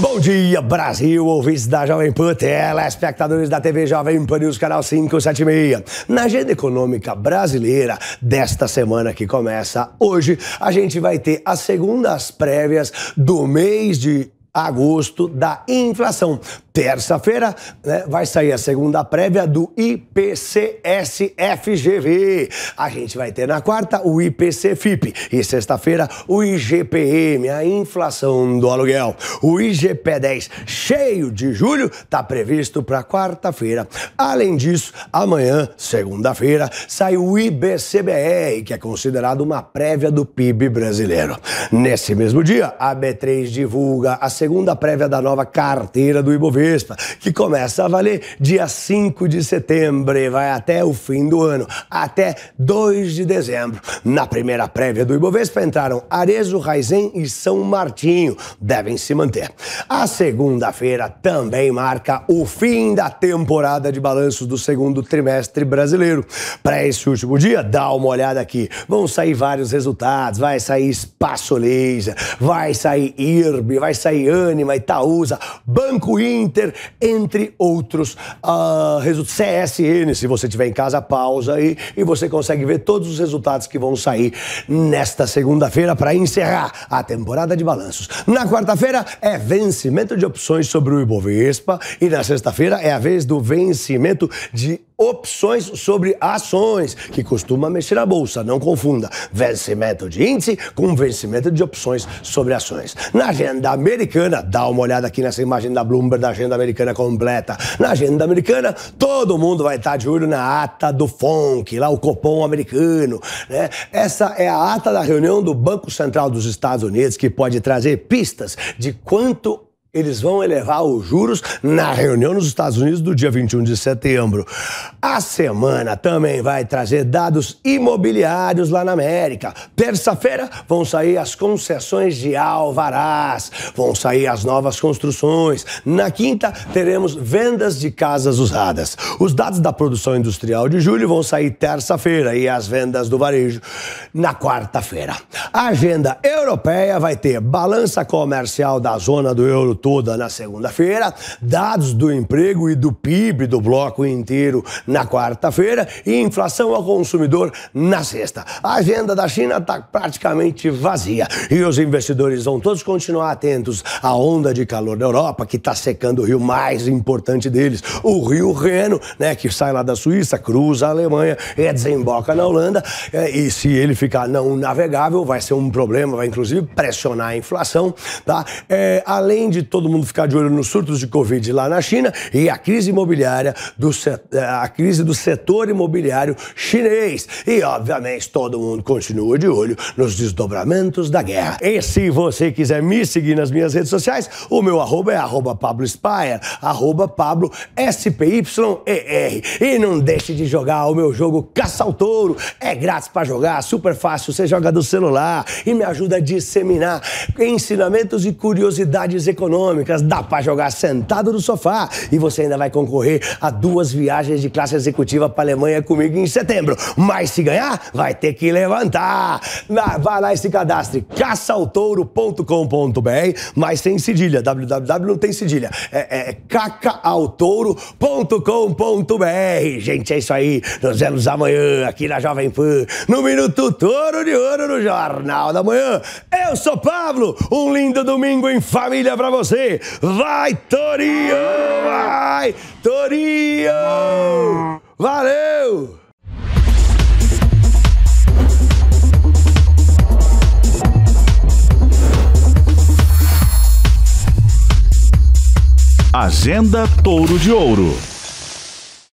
Bom dia, Brasil, ouvintes da Jovem Pan, telespectadores da TV Jovem Pan News, canal 576. Na agenda econômica brasileira desta semana que começa hoje, a gente vai ter as segundas prévias do mês de agosto da inflação terça-feira, né, vai sair a segunda prévia do IPCS-FGV. A gente vai ter na quarta o IPC-FIP e sexta-feira o IGPM, a inflação do aluguel. O IGP-10 cheio de julho está previsto para quarta-feira. Além disso, amanhã, segunda-feira, sai o IBCBR, que é considerado uma prévia do PIB brasileiro. Nesse mesmo dia, a B3 divulga a segunda prévia da nova carteira do Ibovespa que começa a valer dia 5 de setembro e vai até o fim do ano, até 2 de dezembro. Na primeira prévia do Ibovespa entraram Arezo, Raizen e São Martinho. Devem se manter. A segunda-feira também marca o fim da temporada de balanços do segundo trimestre brasileiro. Para esse último dia, dá uma olhada aqui. Vão sair vários resultados, vai sair Espaço Laser, vai sair IRB, vai sair Anima, Itaúsa, Banco Inter, Inter, entre outros uh, ah, resultados. CSN, se você tiver em casa, pausa aí e você consegue ver todos os resultados que vão sair nesta segunda-feira para encerrar a temporada de balanços. Na quarta-feira é vencimento de opções sobre o Ibovespa e na sexta-feira é a vez do vencimento de opções sobre ações, que costuma mexer a bolsa. Não confunda vencimento de índice com vencimento de opções sobre ações. Na agenda americana, dá uma olhada aqui nessa imagem da Bloomberg, da agenda americana completa. Na agenda americana, todo mundo vai estar de olho na ata do FONC, lá o Copom americano. Né? Essa é a ata da reunião do Banco Central dos Estados Unidos, que pode trazer pistas de quanto eles vão elevar os juros na reunião nos Estados Unidos do dia 21 de setembro. A semana também vai trazer dados imobiliários lá na América. Terça-feira vão sair as concessões de alvarás, vão sair as novas construções. Na quinta, teremos vendas de casas usadas. Os dados da produção industrial de julho vão sair terça-feira e as vendas do varejo na quarta-feira. A agenda europeia vai ter balança comercial da zona do euro toda na segunda-feira, dados do emprego e do PIB do bloco inteiro na quarta-feira e inflação ao consumidor na sexta. A agenda da China está praticamente vazia e os investidores vão todos continuar atentos à onda de calor da Europa, que está secando o rio mais importante deles, o rio Reno, né, que sai lá da Suíça, cruza a Alemanha e é, desemboca na Holanda. É, e se ele ficar não navegável, vai ser um problema, vai inclusive pressionar a inflação. Tá? É, além de todo mundo ficar de olho nos surtos de Covid lá na China e a crise imobiliária, do, eh, a crise do setor imobiliário chinês. E, obviamente, todo mundo continua de olho nos desdobramentos da guerra. E se você quiser me seguir nas minhas redes sociais, o meu arroba é arroba Pablo Spire, arroba Pablo SPYER. E não deixe de jogar o meu jogo Caça ao Touro. É grátis para jogar, super fácil, você joga do celular e me ajuda a disseminar ensinamentos e curiosidades econômicas econômicas, dá para jogar sentado no sofá e você ainda vai concorrer a duas viagens de classe executiva para Alemanha comigo em setembro. Mas se ganhar, vai ter que levantar. Na, vai lá e se cadastre mas sem cedilha, www não tem cedilha. É, é, é Gente, é isso aí. Nos vemos amanhã aqui na Jovem Pan, no Minuto Touro de Ouro no Jornal da Manhã. Eu sou Pablo, um lindo domingo em família para você você. Vai, Torinho! Vai, Torinho! Valeu! Agenda Touro de Ouro.